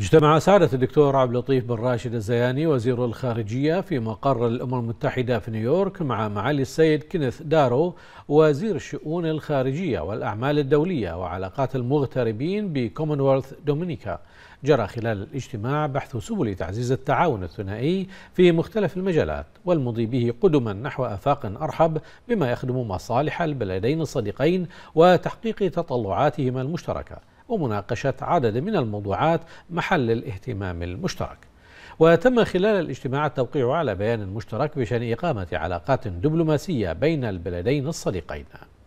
اجتمع سعادة الدكتور عبد اللطيف بن راشد الزياني وزير الخارجية في مقر الأمم المتحدة في نيويورك مع معالي السيد كينيث دارو وزير الشؤون الخارجية والأعمال الدولية وعلاقات المغتربين بكومنولث دومينيكا جرى خلال الاجتماع بحث سبل تعزيز التعاون الثنائي في مختلف المجالات والمضي به قدما نحو آفاق أرحب بما يخدم مصالح البلدين الصديقين وتحقيق تطلعاتهما المشتركة ومناقشة عدد من الموضوعات محل الاهتمام المشترك وتم خلال الاجتماع التوقيع على بيان مشترك بشأن إقامة علاقات دبلوماسية بين البلدين الصديقين